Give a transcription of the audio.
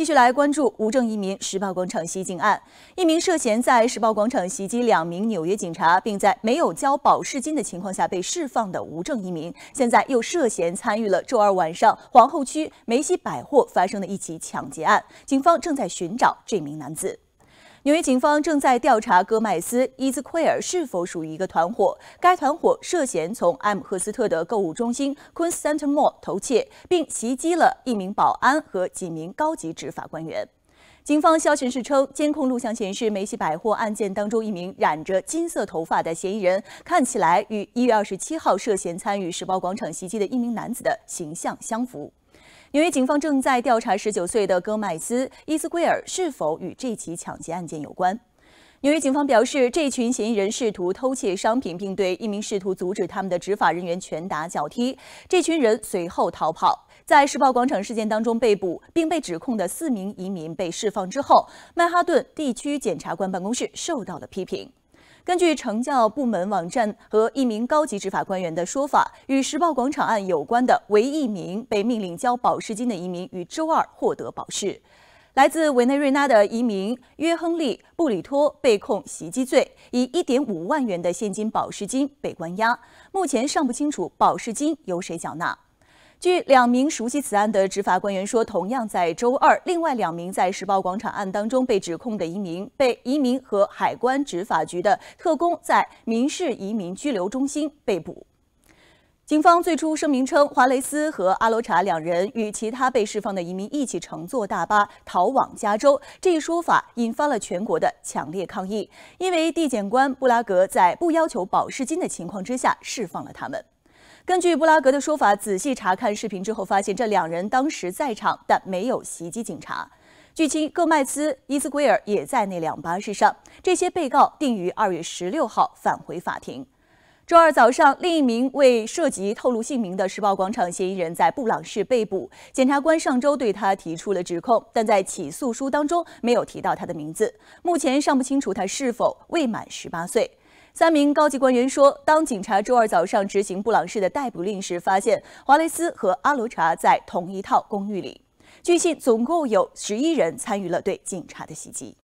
继续来关注无证移民时报广场袭警案。一名涉嫌在时报广场袭击两名纽约警察，并在没有交保释金的情况下被释放的无证移民，现在又涉嫌参与了周二晚上皇后区梅西百货发生的一起抢劫案。警方正在寻找这名男子。纽约警方正在调查戈麦斯·伊兹奎尔是否属于一个团伙。该团伙涉嫌从艾姆赫斯特的购物中心 Queens Center Mall 偷窃，并袭击了一名保安和几名高级执法官员。警方消息人士称，监控录像显示，梅西百货案件当中一名染着金色头发的嫌疑人，看起来与一月二十七号涉嫌参与时报广场袭击的一名男子的形象相符。纽约警方正在调查19岁的戈麦斯·伊斯圭尔是否与这起抢劫案件有关。纽约警方表示，这群嫌疑人试图偷窃商品，并对一名试图阻止他们的执法人员拳打脚踢。这群人随后逃跑。在时报广场事件当中被捕并被指控的四名移民被释放之后，曼哈顿地区检察官办公室受到了批评。根据城教部门网站和一名高级执法官员的说法，与时报广场案有关的唯一一名被命令交保释金的移民于周二获得保释。来自委内瑞拉的移民约亨利·布里托被控袭击罪，以1.5万元的现金保释金被关押。目前尚不清楚保释金由谁缴纳。据两名熟悉此案的执法官员说，同样在周二，另外两名在时报广场案当中被指控的移民被移民和海关执法局的特工在民事移民拘留中心被捕。警方最初声明称，华雷斯和阿罗查两人与其他被释放的移民一起乘坐大巴逃往加州。这一说法引发了全国的强烈抗议，因为地检官布拉格在不要求保释金的情况之下释放了他们。根据布拉格的说法，仔细查看视频之后，发现这两人当时在场，但没有袭击警察。据悉，戈麦斯·伊斯奎尔也在那辆巴士上。这些被告定于二月十六号返回法庭。周二早上，另一名为涉及透露姓名的时报广场嫌疑人在布朗市被捕。检察官上周对他提出了指控，但在起诉书当中没有提到他的名字。目前尚不清楚他是否未满十八岁。三名高级官员说，当警察周二早上执行布朗市的逮捕令时，发现华雷斯和阿罗查在同一套公寓里。据信，总共有十一人参与了对警察的袭击。